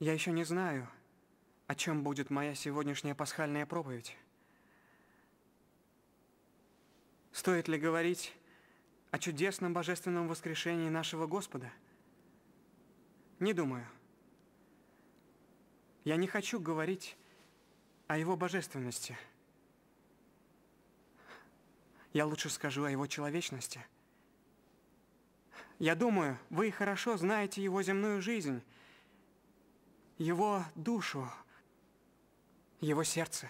Я еще не знаю, о чем будет моя сегодняшняя пасхальная проповедь. Стоит ли говорить о чудесном божественном воскрешении нашего Господа? Не думаю. Я не хочу говорить о Его божественности. Я лучше скажу о Его человечности. Я думаю, вы хорошо знаете Его земную жизнь – его душу, его сердце.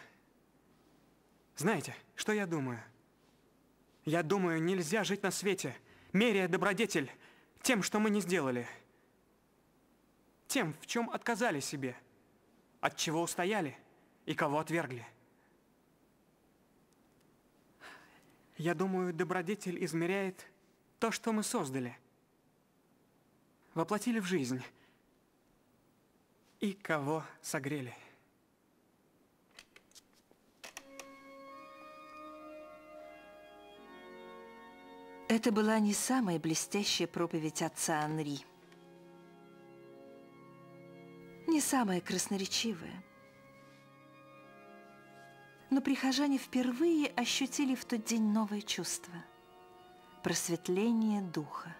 Знаете, что я думаю? Я думаю, нельзя жить на свете, меряя добродетель тем, что мы не сделали. Тем, в чем отказали себе, от чего устояли и кого отвергли. Я думаю, добродетель измеряет то, что мы создали, воплотили в жизнь – и кого согрели. Это была не самая блестящая проповедь отца Анри. Не самая красноречивая. Но прихожане впервые ощутили в тот день новое чувство – просветление духа.